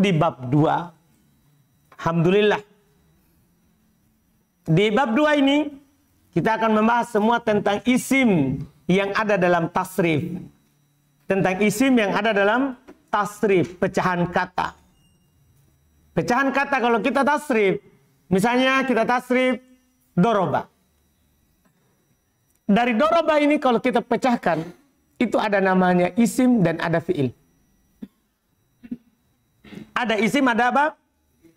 di bab 2 Alhamdulillah Di bab 2 ini Kita akan membahas semua tentang isim Yang ada dalam tasrif Tentang isim yang ada dalam tasrif Pecahan kata Pecahan kata kalau kita tasrif Misalnya kita tasrif Doroba Dari doroba ini kalau kita pecahkan Itu ada namanya isim dan ada fi'il ada isim, ada apa?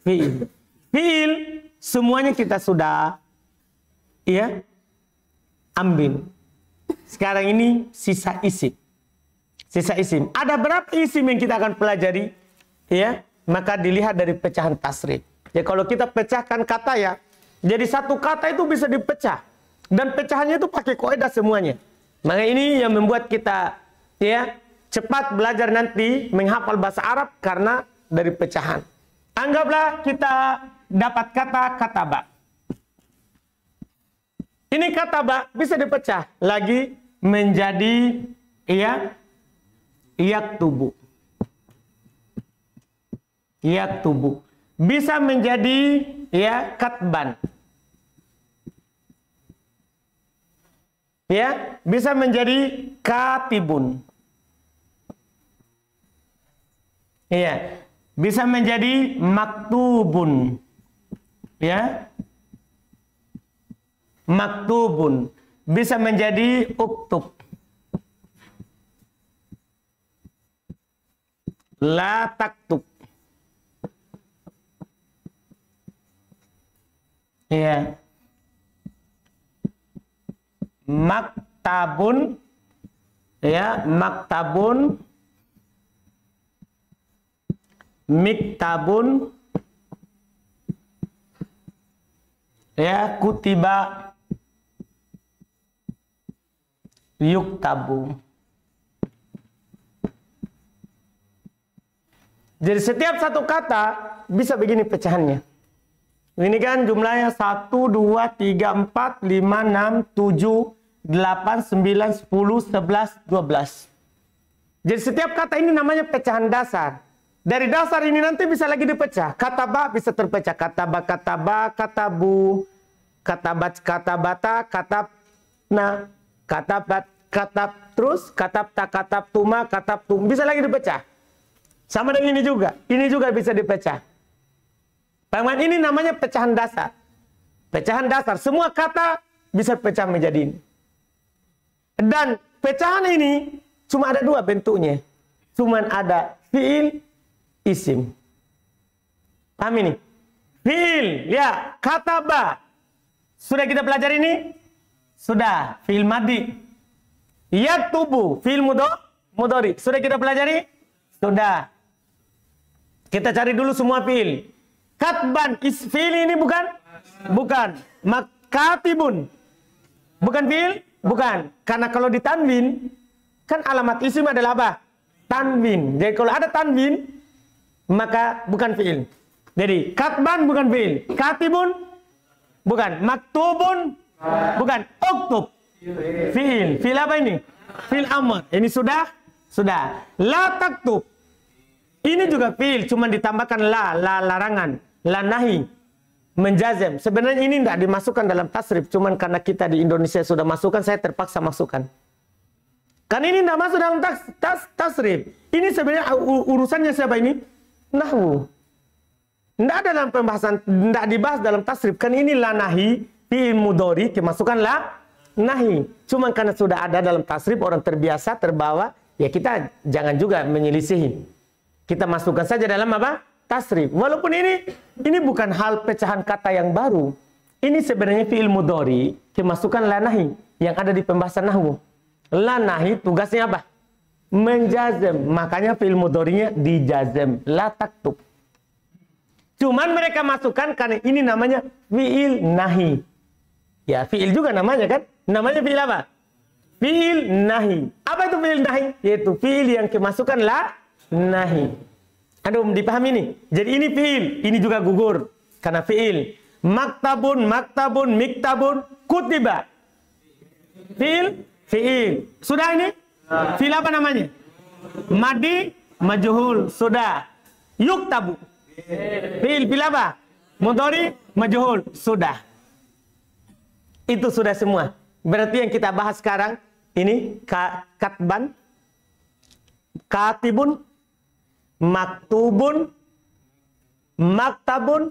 Fiil. Fiil semuanya kita sudah ya ambil. Sekarang ini sisa isim. Sisa isim. Ada berapa isim yang kita akan pelajari? Ya, maka dilihat dari pecahan tasrif. Ya kalau kita pecahkan kata ya, jadi satu kata itu bisa dipecah dan pecahannya itu pakai koedah semuanya. Maka ini yang membuat kita ya cepat belajar nanti menghafal bahasa Arab karena dari pecahan. Anggaplah kita dapat kata kataba. Ini kataba bisa dipecah lagi menjadi ya iak tubuh. Iak tubuh bisa menjadi ya katban. Ya, bisa menjadi katibun. Iya, bisa menjadi maktubun ya maktubun bisa menjadi uktub la taktub ya maktabun ya maktabun miktabun ya kutiba yuktabu jadi setiap satu kata bisa begini pecahannya ini kan jumlahnya 1, 2, 3, 4, 5, 6, 7, 8, 9, 10, 11, 12 jadi setiap kata ini namanya pecahan dasar dari dasar ini nanti bisa lagi dipecah. Kata ba bisa terpecah. Kata ba, kata ba, kata bu, kata bat, kata bata, kata na, kata bat, kata terus, kata ta, kata tuma, kata tum. Bisa lagi dipecah. Sama dengan ini juga. Ini juga bisa dipecah. Pahaman ini namanya pecahan dasar. Pecahan dasar. Semua kata bisa pecah menjadi ini. Dan pecahan ini cuma ada dua bentuknya. Cuma ada fiil isim. Paham ini? Fil ya, kataba. Sudah kita pelajari ini? Sudah, Fil madi. tubuh. Fil mudo, mudori. Sudah kita pelajari? Sudah. Kita cari dulu semua fil. Katban, is fil ini bukan? Bukan. Makatibun. Bukan fil? Bukan. Karena kalau di tanwin kan alamat isim adalah apa? Tanwin. Jadi kalau ada tanwin, maka bukan fiil. Jadi katban bukan fiil, katibun bukan, maktubun bukan, oktub fiil. Fiil apa ini? Fiil amr. Ini sudah sudah. La taktub. Ini juga fiil, cuma ditambahkan la, la larangan, la nahi, menjazem. Sebenarnya ini tidak dimasukkan dalam tasrif, cuman karena kita di Indonesia sudah masukkan, saya terpaksa masukkan. Karena ini tidak masuk dalam tas, tas, tasrif. Ini sebenarnya urusannya siapa ini? nahwu. Tidak ada dalam pembahasan, tidak dibahas dalam tasrif. Kan ini la nahi, fi mudori, kemasukan la nahi. Cuma karena sudah ada dalam tasrif, orang terbiasa, terbawa, ya kita jangan juga menyelisihi. Kita masukkan saja dalam apa? Tasrif. Walaupun ini, ini bukan hal pecahan kata yang baru. Ini sebenarnya fi mudori, kemasukan la nahi, yang ada di pembahasan nahwu. La nahi tugasnya apa? menjazem. Makanya film mudorinya dijazem. latak taktub. Cuman mereka masukkan karena ini namanya fi'il nahi. Ya, fi'il juga namanya kan? Namanya fi'il apa? Fi'il nahi. Apa itu fi'il nahi? Yaitu fi'il yang kemasukan la nahi. Aduh, dipahami nih. Jadi ini fi'il, ini juga gugur karena fi'il. Maktabun, maktabun, miktabun, kutiba. Fi'il, fi'il. Sudah ini? Fil apa namanya? Madi majhul sudah. Yuk tabu. Fil fil apa? Mudori majhul sudah. Itu sudah semua. Berarti yang kita bahas sekarang ini katban katibun maktubun maktabun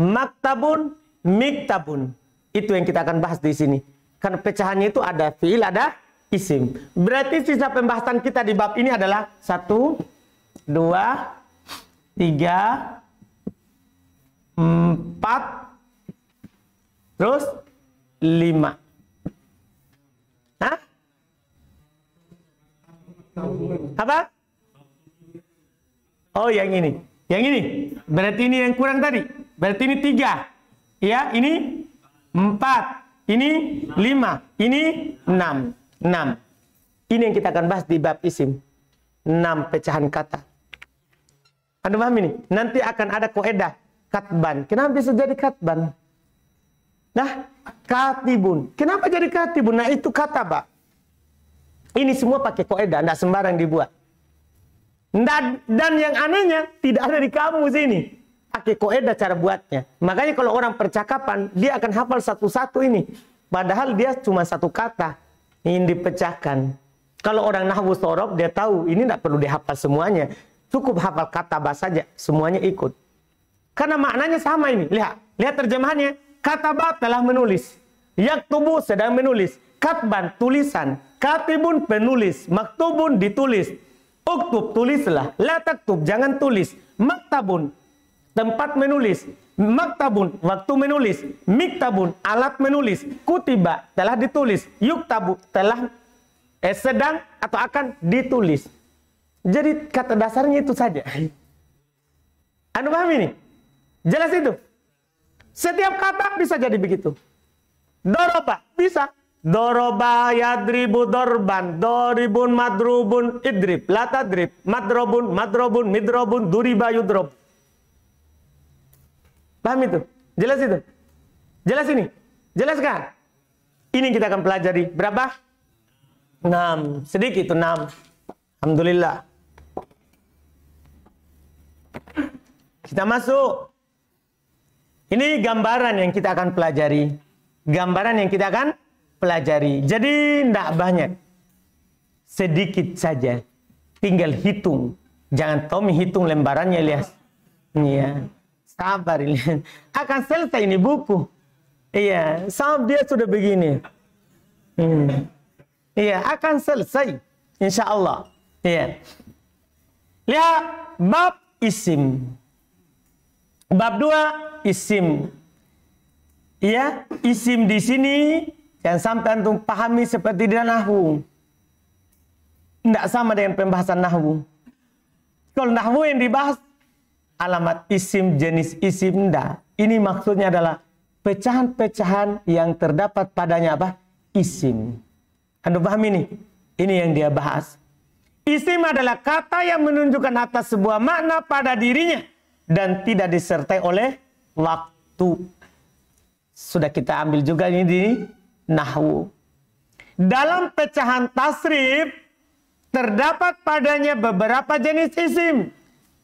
maktabun miktabun. Itu yang kita akan bahas di sini. Karena pecahannya itu ada fil ada isim. Berarti sisa pembahasan kita di bab ini adalah satu, dua, tiga, empat, terus lima. Hah? Apa? Oh, yang ini. Yang ini. Berarti ini yang kurang tadi. Berarti ini tiga. Ya, ini empat. Ini lima. Ini enam. 6. Ini yang kita akan bahas di bab isim. 6 pecahan kata. Anda paham ini? Nanti akan ada koedah katban. Kenapa bisa jadi katban? Nah, katibun. Kenapa jadi katibun? Nah, itu kata, Pak. Ini semua pakai koedah, tidak sembarang dibuat. Nah dan yang anehnya, tidak ada di kamu sini Pakai koedah cara buatnya. Makanya kalau orang percakapan, dia akan hafal satu-satu ini. Padahal dia cuma satu kata ingin dipecahkan. Kalau orang nahwu sorob, dia tahu ini tidak perlu dihafal semuanya. Cukup hafal kata bahasa saja, semuanya ikut. Karena maknanya sama ini. Lihat, lihat terjemahannya. Kata telah menulis. Yak tubuh sedang menulis. Katban, tulisan. Katibun, penulis. Maktubun, ditulis. Uktub, tulislah. La tub, jangan tulis. Maktabun, tempat menulis. Maktabun, waktu menulis. Miktabun, alat menulis. Kutiba, telah ditulis. Yuktabu, telah eh, sedang atau akan ditulis. Jadi kata dasarnya itu saja. Anu paham ini? Jelas itu? Setiap kata bisa jadi begitu. Doroba, bisa. Doroba yadribu dorban, doribun madrubun idrib, latadrib, madrobun, madrobun, midrobun, duriba yudrob. Paham itu? Jelas itu? Jelas ini? Jelas kan? Ini kita akan pelajari. Berapa? 6. Sedikit itu 6. Alhamdulillah. Kita masuk. Ini gambaran yang kita akan pelajari. Gambaran yang kita akan pelajari. Jadi tidak banyak. Sedikit saja. Tinggal hitung. Jangan Tommy hitung lembarannya, lihat. Iya. Yeah. Sabar ini. Akan selesai ini buku. Iya, sampai dia sudah begini. Hmm. Iya, akan selesai. Insya Allah. Iya. Lihat bab isim. Bab dua isim. Iya, isim di sini yang sampai antum pahami seperti di nahwu. Tidak sama dengan pembahasan nahwu. Kalau nahwu yang dibahas alamat isim jenis isim nda. Ini maksudnya adalah pecahan-pecahan yang terdapat padanya apa? Isim. Anda paham ini? Ini yang dia bahas. Isim adalah kata yang menunjukkan atas sebuah makna pada dirinya dan tidak disertai oleh waktu. Sudah kita ambil juga ini di nahwu. Dalam pecahan tasrif terdapat padanya beberapa jenis isim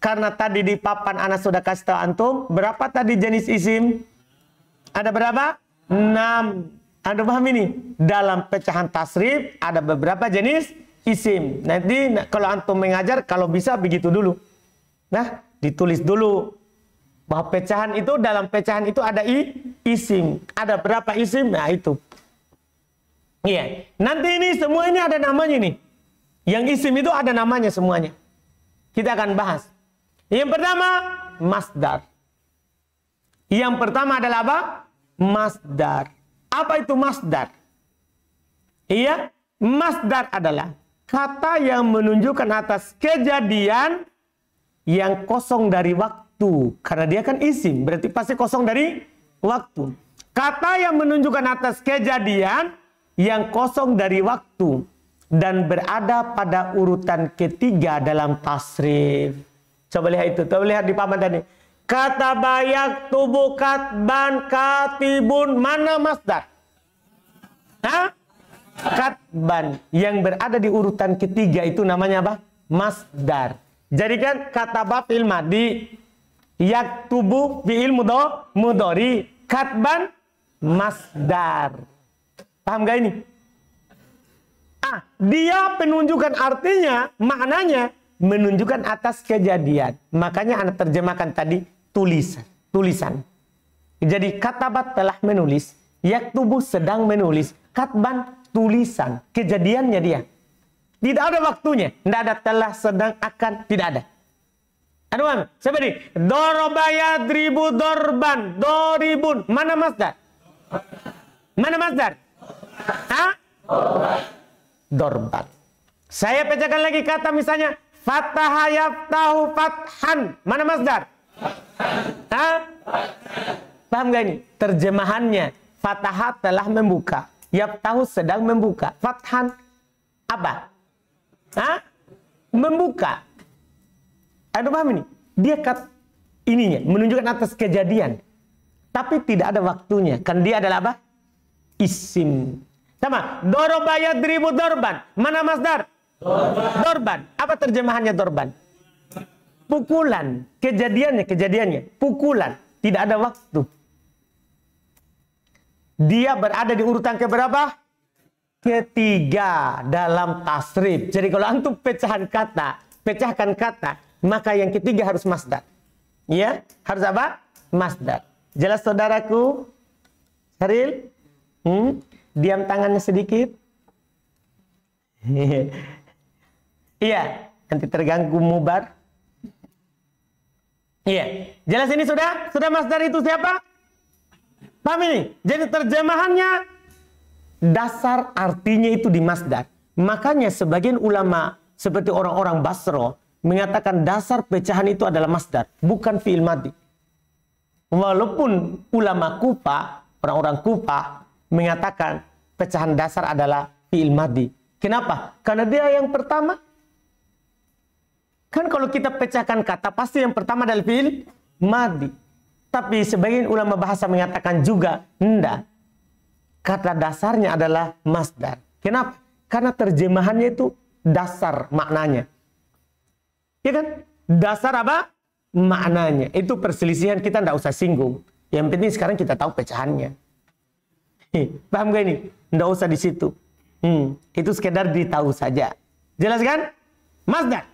karena tadi di papan anak sudah kasih tahu antum, berapa tadi jenis isim? Ada berapa? Enam. Anda paham ini? Dalam pecahan tasrif ada beberapa jenis isim. Nanti kalau antum mengajar kalau bisa begitu dulu. Nah, ditulis dulu bahwa pecahan itu dalam pecahan itu ada i, isim. Ada berapa isim? Nah, itu. Iya. Nanti ini semua ini ada namanya nih. Yang isim itu ada namanya semuanya. Kita akan bahas. Yang pertama, masdar. Yang pertama adalah apa? Masdar. Apa itu masdar? Iya, masdar adalah kata yang menunjukkan atas kejadian yang kosong dari waktu. Karena dia kan isim, berarti pasti kosong dari waktu. Kata yang menunjukkan atas kejadian yang kosong dari waktu dan berada pada urutan ketiga dalam tasrif. Coba lihat itu. Coba lihat di paman tadi. Kata bayak tubuh katban katibun. Mana masdar? Hah? Katban yang berada di urutan ketiga itu namanya apa? Masdar. Jadi kan kata ba madi. Yak tubuh fi'il mudo mudori. Katban masdar. Paham gak ini? Ah, dia penunjukan artinya, maknanya menunjukkan atas kejadian. Makanya anak terjemahkan tadi tulisan, tulisan. Jadi katabat telah menulis, yak tubuh sedang menulis, katban tulisan, kejadiannya dia. Tidak ada waktunya, tidak ada telah sedang akan, tidak ada. siapa ini? Dorobaya dribu dorban, doribun, mana masdar? Mana masdar? Hah? Dorban. Saya pecahkan lagi kata misalnya Fataha yaftahu fathan. Mana masdar? Hah? Paham gak ini? Terjemahannya. Fataha telah membuka. Yaftahu sedang membuka. Fathan. Apa? Hah? Membuka. Ada paham ini? Dia kat ininya. Menunjukkan atas kejadian. Tapi tidak ada waktunya. Kan dia adalah apa? Isim. Sama. Dorobaya dribu dorban. Mana masdar? Dorban. dorban. Apa terjemahannya dorban? Pukulan. Kejadiannya, kejadiannya. Pukulan. Tidak ada waktu. Dia berada di urutan keberapa? Ketiga dalam tasrif. Jadi kalau antum pecahan kata, pecahkan kata, maka yang ketiga harus masdar. Ya, harus apa? Masdar. Jelas saudaraku? Haril? Hmm? Diam tangannya sedikit. Iya, nanti terganggu mubar. Iya, jelas ini sudah? Sudah masdar itu siapa? Paham ini? Jadi terjemahannya dasar artinya itu di masdar. Makanya sebagian ulama seperti orang-orang Basro mengatakan dasar pecahan itu adalah masdar, bukan fi'il madi. Walaupun ulama Kupa orang-orang Kupa mengatakan pecahan dasar adalah fi'il madi. Kenapa? Karena dia yang pertama Kan kalau kita pecahkan kata pasti yang pertama adalah fiil madi. Tapi sebagian ulama bahasa mengatakan juga nda Kata dasarnya adalah masdar. Kenapa? Karena terjemahannya itu dasar maknanya. Ya kan? Dasar apa? Maknanya. Itu perselisihan kita tidak usah singgung. Yang penting sekarang kita tahu pecahannya. Paham gak ini? Ndak usah di situ. Hmm, itu sekedar ditahu saja. Jelas kan? Masdar.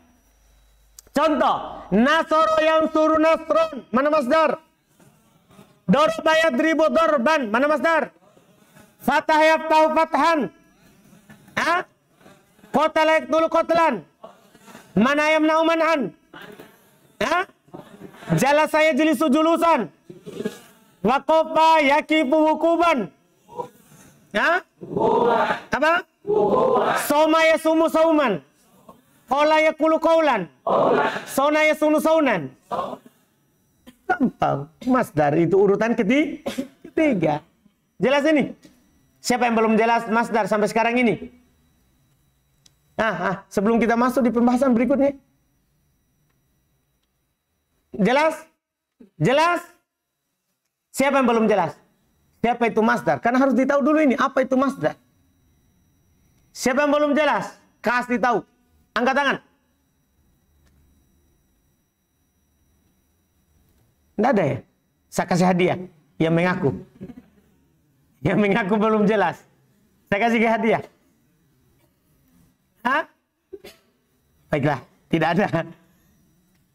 Contoh, nasoro yang suruh nasron, mana masdar? Dorbayat ribu dorban, mana masdar? Fatah yaftahu fathan. Ah? layak dulu kotelan. Mana ayam naumanan? Ah? Jala saya jeli sujulusan? Wakopa yaki wukuban. Ah? Apa? Soma ya sumu sauman. Kola kulu kaulan. Sona ya sunu saunan. Gampang. Masdar itu urutan ketiga. ketiga. Jelas ini? Siapa yang belum jelas masdar sampai sekarang ini? Nah, ah, sebelum kita masuk di pembahasan berikutnya. Jelas? Jelas? Siapa yang belum jelas? Siapa itu masdar? Karena harus ditahu dulu ini, apa itu masdar? Siapa yang belum jelas? Kasih tahu. Angkat tangan. Tidak ada ya? Saya kasih hadiah. Yang mengaku. Yang mengaku belum jelas. Saya kasih hadiah. Hah? Baiklah, tidak ada.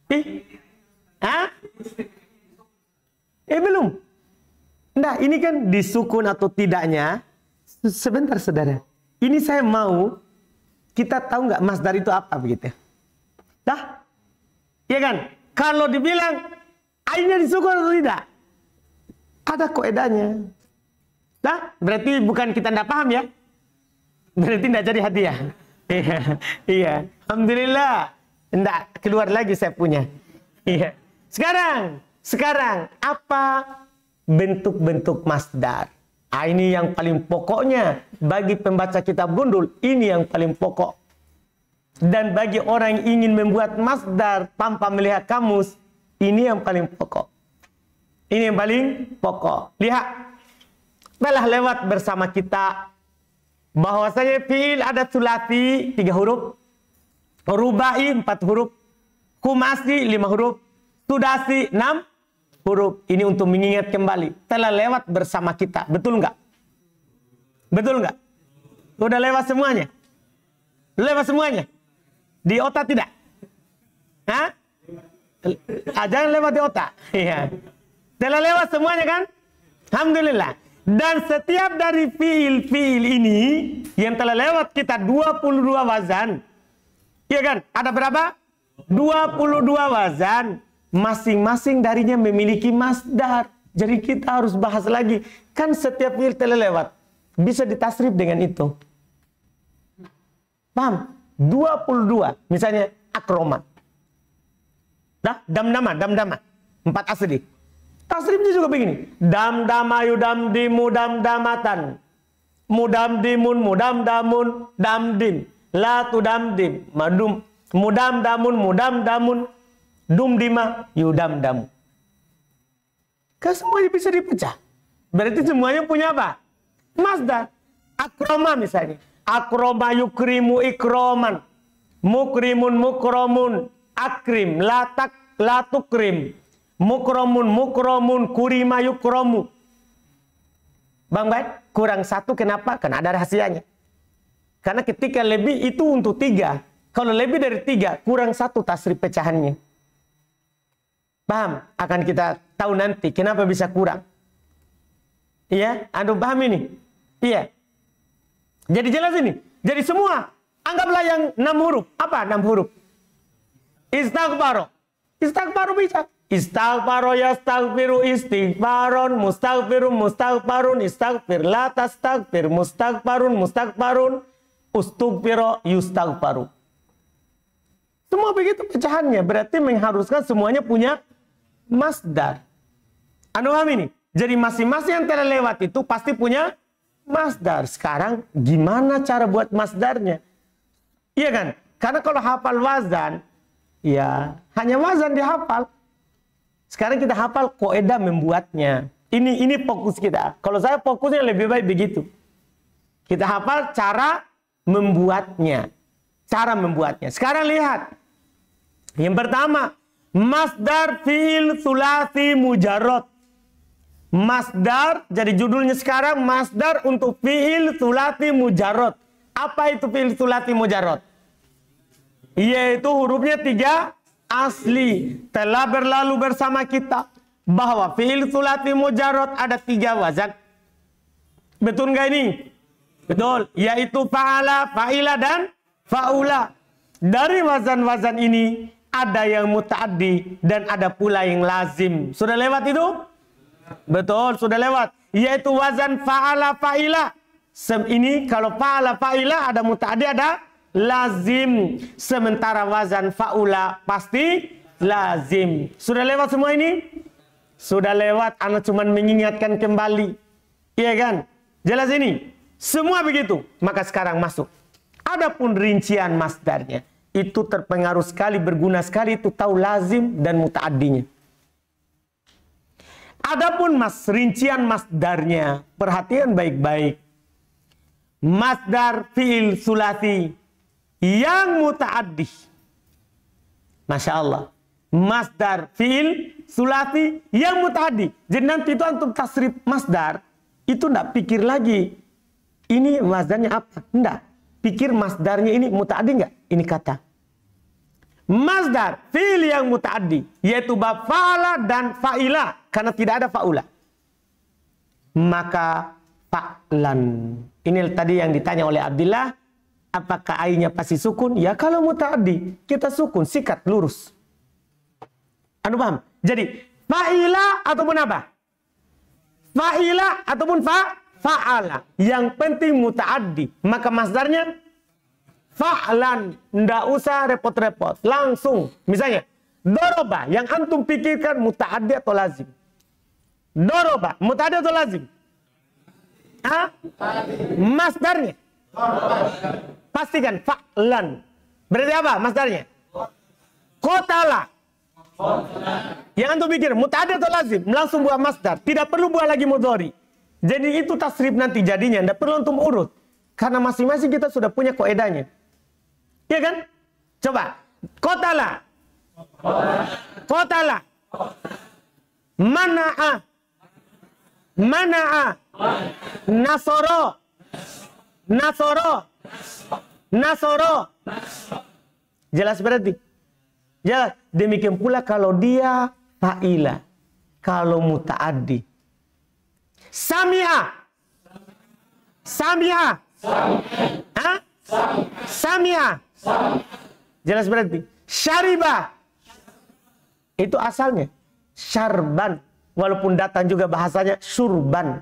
Ih. Hah? Eh belum. Nah, ini kan disukun atau tidaknya. Sebentar saudara. Ini saya mau kita tahu nggak masdar itu apa begitu? Dah? Iya kan? Kalau dibilang airnya disukur atau tidak? Ada koedanya. Dah? Berarti bukan kita tidak paham ya? Berarti tidak jadi hadiah. Iya. iya. Alhamdulillah. Tidak keluar lagi saya punya. Iya. Sekarang, sekarang apa bentuk-bentuk masdar? Ah, ini yang paling pokoknya bagi pembaca kitab gundul, ini yang paling pokok. Dan bagi orang yang ingin membuat masdar tanpa melihat kamus, ini yang paling pokok. Ini yang paling pokok. Lihat, telah lewat bersama kita bahwasanya fiil ada sulati tiga huruf, rubai empat huruf, kumasi lima huruf, sudasi enam huruf ini untuk mengingat kembali telah lewat bersama kita. Betul nggak? Betul nggak? Udah lewat semuanya? Lewat semuanya? Di otak tidak? Hah? aja ah, lewat di otak. Iya. Telah lewat semuanya kan? Alhamdulillah. Dan setiap dari fiil-fiil ini yang telah lewat kita 22 wazan. Iya kan? Ada berapa? 22 wazan masing-masing darinya memiliki masdar. Jadi kita harus bahas lagi. Kan setiap fi'il telah lewat. Bisa ditasrif dengan itu. Paham? 22. Misalnya akroma. Dah, damdama, damdama. Empat asli. Tasrifnya juga begini. Damdama yudam dimu damdamatan. Mudam dimun mudam damun damdin. Latu La Madum. Mudam damun mudam damun Dum dima yudam damu. Kan semuanya bisa dipecah. Berarti semuanya punya apa? Mazda. Akroma misalnya. Akroma yukrimu ikroman. Mukrimun mukromun. Akrim. Latak latukrim. Mukromun mukromun. Kurima yukromu. Bang Baik, kurang satu kenapa? Karena ada rahasianya. Karena ketika lebih itu untuk tiga. Kalau lebih dari tiga, kurang satu tasri pecahannya. Paham? Akan kita tahu nanti kenapa bisa kurang. Iya, Anda paham ini? Iya. Jadi jelas ini. Jadi semua anggaplah yang enam huruf. Apa enam huruf? Istighfar. Istighfar bisa. Istighfar ya istighfiru istighfaron mustaghfiru mustaghfarun istighfir la tastaghfir mustaghfarun mustaghfarun ustughfiru yustaghfaru. Semua begitu pecahannya berarti mengharuskan semuanya punya masdar. Anu paham ini? Jadi masing-masing yang terlewat itu pasti punya masdar. Sekarang gimana cara buat masdarnya? Iya kan? Karena kalau hafal wazan, ya hanya wazan dihafal. Sekarang kita hafal koedah membuatnya. Ini ini fokus kita. Kalau saya fokusnya lebih baik begitu. Kita hafal cara membuatnya. Cara membuatnya. Sekarang lihat. Yang pertama, Masdar fi'il sulasi mujarot. Masdar, jadi judulnya sekarang masdar untuk fi'il sulati mujarot. Apa itu fi'il sulati mujarot? Yaitu hurufnya tiga asli. Telah berlalu bersama kita bahwa fi'il sulati mujarot ada tiga wazan. Betul nggak ini? Betul. Yaitu fa'ala, fa'ila, dan fa'ula. Dari wazan-wazan ini, ada yang mutaaddi dan ada pula yang lazim. Sudah lewat itu? Betul, sudah lewat. Yaitu wazan fa'ala fa'ila. Ini kalau fa'ala fa'ila ada mutaaddi ada lazim. Sementara wazan fa'ula pasti lazim. Sudah lewat semua ini? Sudah lewat, anak cuma mengingatkan kembali. Iya kan? Jelas ini? Semua begitu. Maka sekarang masuk. Adapun rincian masdarnya itu terpengaruh sekali, berguna sekali, itu tahu lazim dan mutaaddinya. Adapun mas rincian masdarnya, perhatian baik-baik. Masdar fi'il sulati yang muta'addih. Masya Allah. Masdar fi'il sulati yang muta'addih. Jadi nanti itu antum tasrif masdar, itu tidak pikir lagi. Ini masdarnya apa? Tidak pikir masdarnya ini muta'addi nggak? Ini kata. Masdar, fi'il yang muta'addi. Yaitu bafa'ala dan fa'ila. Karena tidak ada fa'ula. Maka fa'lan. Ini tadi yang ditanya oleh Abdullah. Apakah ainya pasti sukun? Ya kalau muta'addi, kita sukun, sikat, lurus. Anu paham? Jadi, fa'ila ataupun apa? Fa'ila ataupun fa' fa'ala yang penting mutaaddi maka masdarnya fa'lan ndak usah repot-repot langsung misalnya doroba yang antum pikirkan mutaaddi atau lazim doroba mutaaddi atau lazim ah masdarnya pastikan fa'lan berarti apa masdarnya kotala yang antum pikir mutaaddi atau lazim langsung buat masdar tidak perlu buat lagi mudhari jadi itu tasrif nanti jadinya. Tidak perlu untuk urut. Karena masing-masing kita sudah punya koedanya. Iya kan? Coba. kota kota lah, lah, mana Kotala. mana a, Nasoro. Nasoro. Nasoro. Jelas berarti? Jelas. Demikian pula kalau dia fa'ila. Kalau muta'addi Samia. Samia. Hah? Samia. Jelas berarti. Syariba. Itu asalnya. Syarban. Walaupun datang juga bahasanya surban.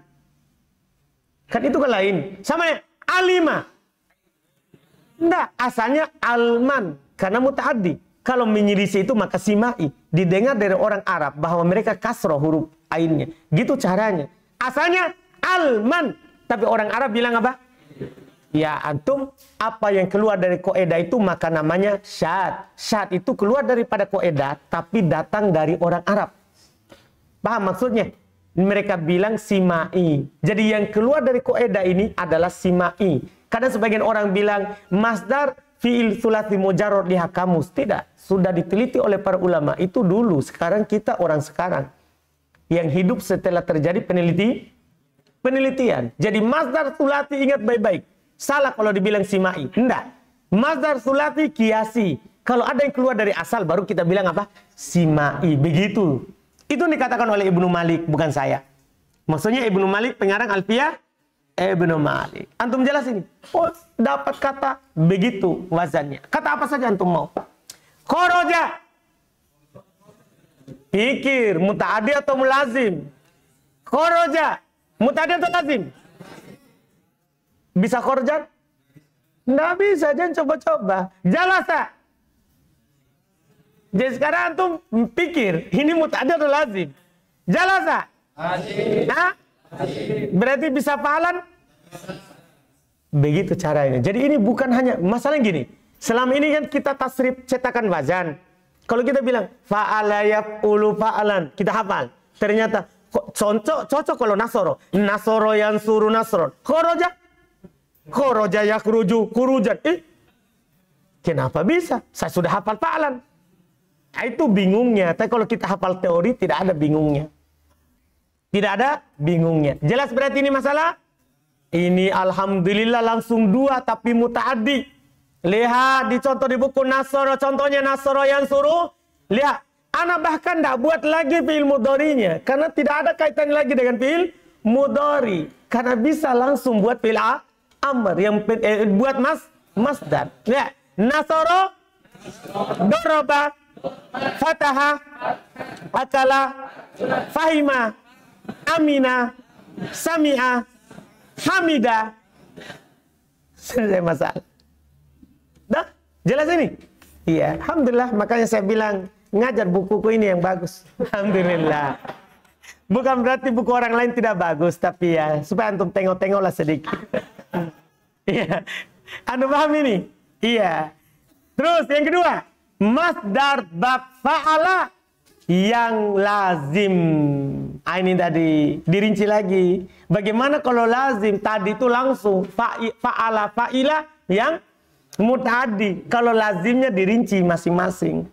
Kan itu kan lain. Sama ya. Alima. Enggak. Asalnya alman. Karena mutaaddi. Kalau menyelisih itu maka simai. Didengar dari orang Arab bahwa mereka kasroh huruf ainnya. Gitu caranya. Asalnya alman. Tapi orang Arab bilang apa? Ya antum, apa yang keluar dari koedah itu maka namanya syad. Syad itu keluar daripada koedah tapi datang dari orang Arab. Paham maksudnya? Mereka bilang simai. Jadi yang keluar dari koedah ini adalah simai. Karena sebagian orang bilang masdar fi'il sulasi mujarrod di hakamus. Tidak. Sudah diteliti oleh para ulama. Itu dulu. Sekarang kita orang sekarang yang hidup setelah terjadi peneliti penelitian. Jadi masdar sulati ingat baik-baik. Salah kalau dibilang simai. Enggak. Masdar sulati kiasi. Kalau ada yang keluar dari asal baru kita bilang apa? Simai. Begitu. Itu dikatakan oleh Ibnu Malik, bukan saya. Maksudnya Ibnu Malik pengarang Alfiah Ibnu Malik. Antum jelas ini. Oh, dapat kata begitu wazannya. Kata apa saja antum mau. Koroja Pikir muta'adi atau mulazim? muta muta'adi atau lazim? Bisa koroja? Nggak bisa, jangan coba-coba. tak? Jadi sekarang tuh pikir, ini mutadi atau lazim? Jalasa. Nah, berarti bisa pahalan? Begitu caranya. Jadi ini bukan hanya, masalah gini. Selama ini kan kita tasrif cetakan wazan. Kalau kita bilang faalayab ulu fa'alan, kita hafal. Ternyata cocok cocok kalau nasoro. Nasoro yang suruh nasron. Khoroja. ya kuruju, kurujan. Eh, kenapa bisa? Saya sudah hafal fa'alan. Nah, itu bingungnya. Tapi kalau kita hafal teori tidak ada bingungnya. Tidak ada bingungnya. Jelas berarti ini masalah? Ini alhamdulillah langsung dua tapi mutaaddi. Lihat di contoh di buku Nasoro, contohnya Nasoro yang suruh. Lihat, anak bahkan tidak buat lagi fiil mudorinya. Karena tidak ada kaitan lagi dengan fiil mudori. Karena bisa langsung buat fiil amr. Yang eh, buat mas, Mas dan, Lihat, Nasoro, Doroba, Fataha, Akala, Fahima, Amina, Samia, Hamida. Selesai masalah. Jelas ini? Iya, alhamdulillah makanya saya bilang ngajar bukuku ini yang bagus. Alhamdulillah. Bukan berarti buku orang lain tidak bagus, tapi ya supaya antum tengok-tengoklah sedikit. Iya. Anda paham ini? Iya. Terus yang kedua, masdar bab fa'ala yang lazim. Ah, ini tadi dirinci lagi. Bagaimana kalau lazim tadi itu langsung fa'ala fa'ila yang mutadi kalau lazimnya dirinci masing-masing.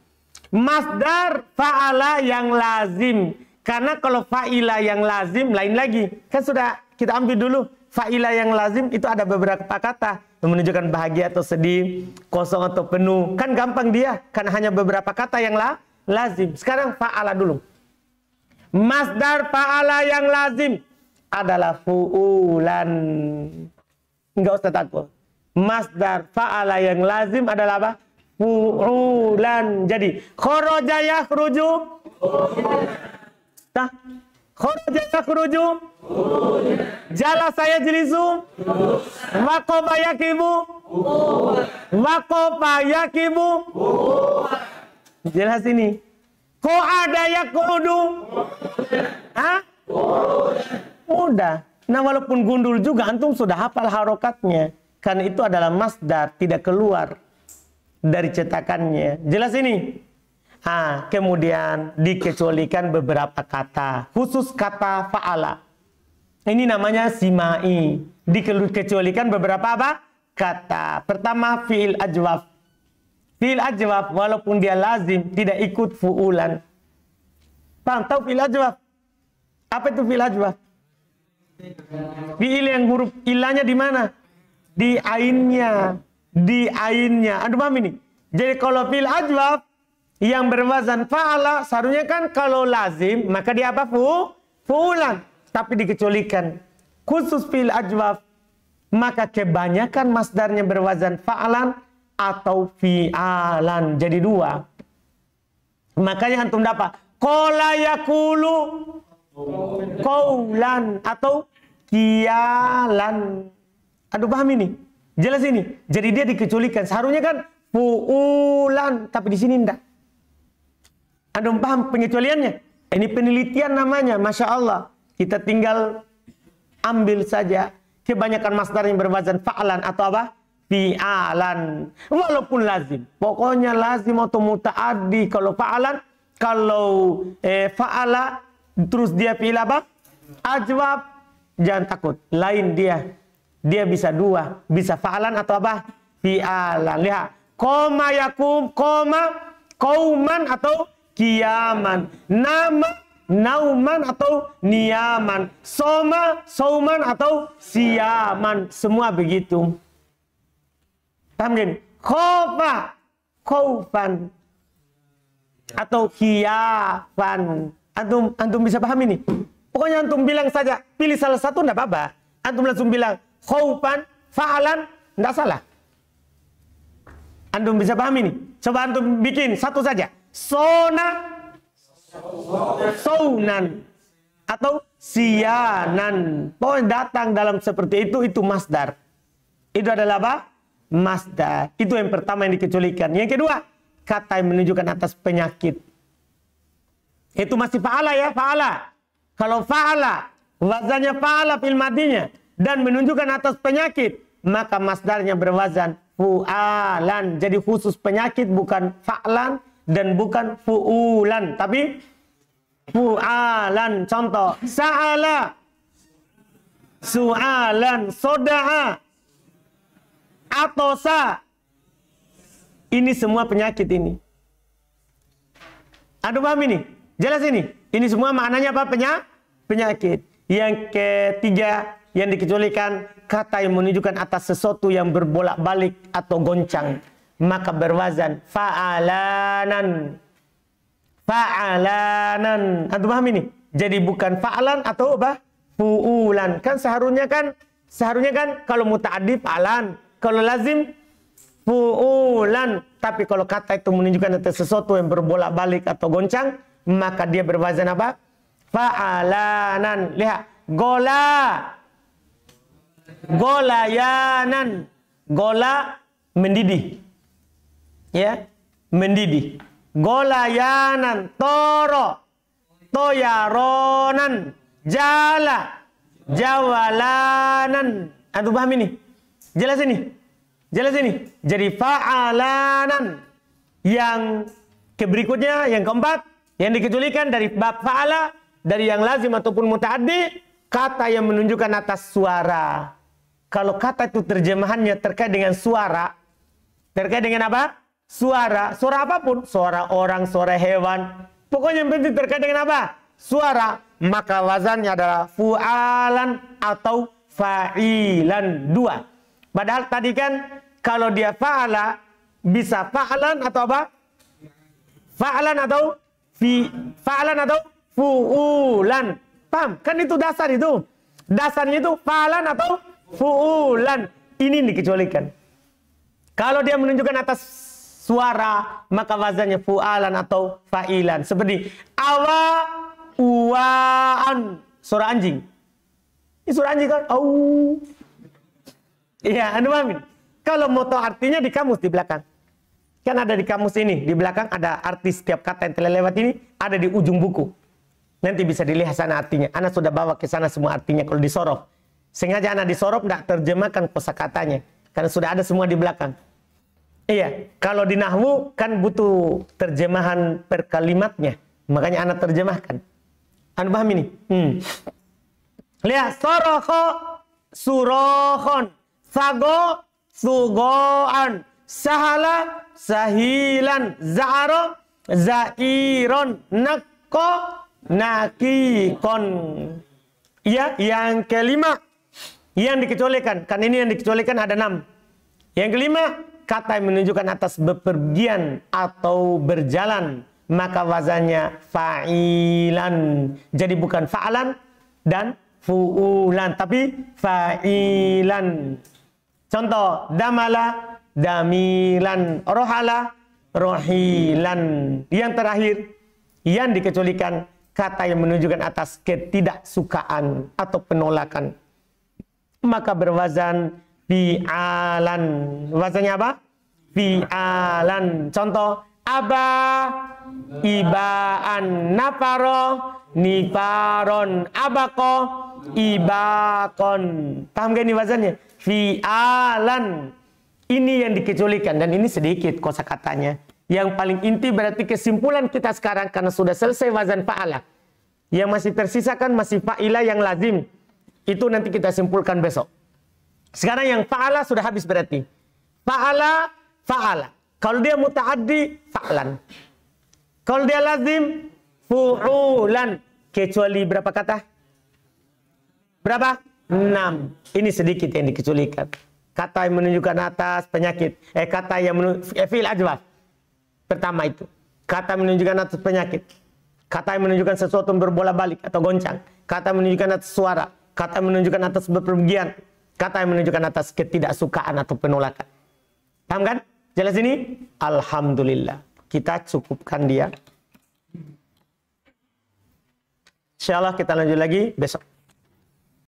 Masdar fa'ala yang lazim. Karena kalau fa'ila yang lazim lain lagi. Kan sudah kita ambil dulu fa'ila yang lazim itu ada beberapa kata menunjukkan bahagia atau sedih, kosong atau penuh. Kan gampang dia kan hanya beberapa kata yang la, lazim. Sekarang fa'ala dulu. Masdar fa'ala yang lazim adalah fu'ulan. nggak usah takut masdar fa'ala yang lazim adalah apa? Fu'ulan. Jadi khoroja yakhruju. Nah, khoroja yakhruju. Jala saya jelisu. Wako bayakimu. Wako bayakimu. Jelas ini. Ko ada yakudu. Hah? Udah. Nah walaupun gundul juga antum sudah hafal harokatnya. Karena itu adalah masdar, tidak keluar dari cetakannya. Jelas ini? Ah, kemudian dikecualikan beberapa kata, khusus kata fa'ala. Ini namanya simai. Dikecualikan beberapa apa? Kata. Pertama fi'il ajwaf. Fi'il ajwaf walaupun dia lazim tidak ikut fu'ulan. Paham? Tahu fi'il ajwaf? Apa itu fi'il ajwaf? Fi'il yang huruf ilahnya di mana? di ainnya, di ainnya. Aduh paham ini? Jadi kalau fil ajwaf yang berwazan fa'ala seharusnya kan kalau lazim maka dia apa fu? Fulan. Tapi dikecualikan. Khusus fil ajwaf maka kebanyakan masdarnya berwazan fa'alan atau fi'alan. Jadi dua. Makanya antum dapat kola yakulu kaulan atau kialan. Aduh paham ini? Jelas ini? Jadi dia dikecualikan. Seharusnya kan fuulan, tapi di sini tidak. Anda paham pengecualiannya? Ini penelitian namanya, Masya Allah. Kita tinggal ambil saja kebanyakan masdar yang berwazan fa'lan atau apa? Fi'alan. Walaupun lazim. Pokoknya lazim atau muta'addi kalau fa'lan. Kalau eh, fa'ala terus dia pilih apa? Ajwab. Jangan takut. Lain dia dia bisa dua, bisa fa'alan atau apa? Fi'alan. Lihat, koma yakum, koma kauman atau kiaman. Nama nauman atau niaman, soma, sauman atau siaman, semua begitu. Tamrin, khofa, khoufan atau khiyafan. Antum antum bisa paham ini? Pokoknya antum bilang saja, pilih salah satu ndak apa-apa. Antum langsung bilang khaufan, fa'alan, tidak salah. Antum bisa paham ini? Coba antum bikin satu saja. Sona, sounan, atau sianan. Pokoknya datang dalam seperti itu, itu masdar. Itu adalah apa? Masdar. Itu yang pertama yang dikecualikan. Yang kedua, kata yang menunjukkan atas penyakit. Itu masih fa'ala ya, fa'ala. Kalau fa'ala, wazannya fa'ala fil madinya dan menunjukkan atas penyakit, maka masdarnya berwazan fu'alan. Jadi khusus penyakit bukan fa'lan dan bukan fu'ulan, tapi fu'alan. Contoh, sa'ala, su'alan, soda'a, atau sa. Ini semua penyakit ini. Aduh paham ini? Jelas ini? Ini semua maknanya apa? penyakit. Yang ketiga, yang dikecualikan kata yang menunjukkan atas sesuatu yang berbolak-balik atau goncang maka berwazan fa'alanan fa'alanan antum paham ini jadi bukan fa'alan atau apa Puulan kan seharusnya kan seharusnya kan kalau muta'addi fa'alan kalau lazim puulan tapi kalau kata itu menunjukkan atas sesuatu yang berbolak-balik atau goncang maka dia berwazan apa fa'alanan lihat gola golayanan. Gola mendidih. Ya, mendidih. Golayanan toro. Toyaronan jala. Jawalanan. Antum paham ini? Jelas ini? Jelas ini? Jadi fa'alanan yang keberikutnya yang keempat yang dikecualikan dari bab fa'ala dari yang lazim ataupun mutaaddi kata yang menunjukkan atas suara kalau kata itu terjemahannya terkait dengan suara, terkait dengan apa? Suara, suara apapun, suara orang, suara hewan, pokoknya yang penting terkait dengan apa? Suara, maka wazannya adalah fu'alan atau fa'ilan dua. Padahal tadi kan kalau dia fa'ala bisa faalan atau apa? Faalan atau fi fa'alan atau fu'ulan. Paham? Kan itu dasar itu. Dasarnya itu faalan atau fu'ulan ini dikecualikan. Kalau dia menunjukkan atas suara maka wazannya fu'alan atau fa'ilan seperti awa uwaan suara anjing. Ini suara anjing kan au. Iya, anu paham? Kalau moto artinya di kamus di belakang. Kan ada di kamus ini, di belakang ada arti setiap kata yang telah lewat ini ada di ujung buku. Nanti bisa dilihat sana artinya. Anak sudah bawa ke sana semua artinya kalau disorot Sengaja anak disorop, tidak terjemahkan kosakatanya. Karena sudah ada semua di belakang. Iya, kalau di Nahwu kan butuh terjemahan per kalimatnya. Makanya anak terjemahkan. Anu paham ini? Hmm. Lihat, soroko surohon. Sago sugoan. Sahala sahilan. zaro zairon. Nakko nakikon. Iya yang kelima yang dikecualikan. kan ini yang dikecualikan ada enam. Yang kelima, kata yang menunjukkan atas bepergian atau berjalan. Maka wazannya fa'ilan. Jadi bukan fa'alan dan fu'ulan. Tapi fa'ilan. Contoh, damala, damilan. Rohala, rohilan. Yang terakhir, yang dikecualikan kata yang menunjukkan atas ketidaksukaan atau penolakan maka berwazan fi'alan. Wazannya apa? Fi'alan. Contoh aba ibaan nafaro nifaron abako ibakon. Paham gak ini wazannya? Fi'alan. Ini yang dikecualikan dan ini sedikit kosa katanya. Yang paling inti berarti kesimpulan kita sekarang karena sudah selesai wazan fa'ala. Yang masih tersisa kan masih fa'ila yang lazim. Itu nanti kita simpulkan besok. Sekarang yang fa'ala sudah habis berarti. Fa'ala, fa'ala. Kalau dia muta'addi, fa'lan. Kalau dia lazim, fu'ulan. Kecuali berapa kata? Berapa? Enam. Ini sedikit yang dikecualikan. Kata yang menunjukkan atas penyakit. Eh kata yang menunjukkan eh, fil ajwaf. Pertama itu. Kata menunjukkan atas penyakit. Kata yang menunjukkan sesuatu yang berbola balik atau goncang. Kata menunjukkan atas suara. Kata yang menunjukkan atas berpergian. Kata yang menunjukkan atas ketidaksukaan atau penolakan. Paham kan? Jelas ini? Alhamdulillah. Kita cukupkan dia. Insya Allah kita lanjut lagi besok.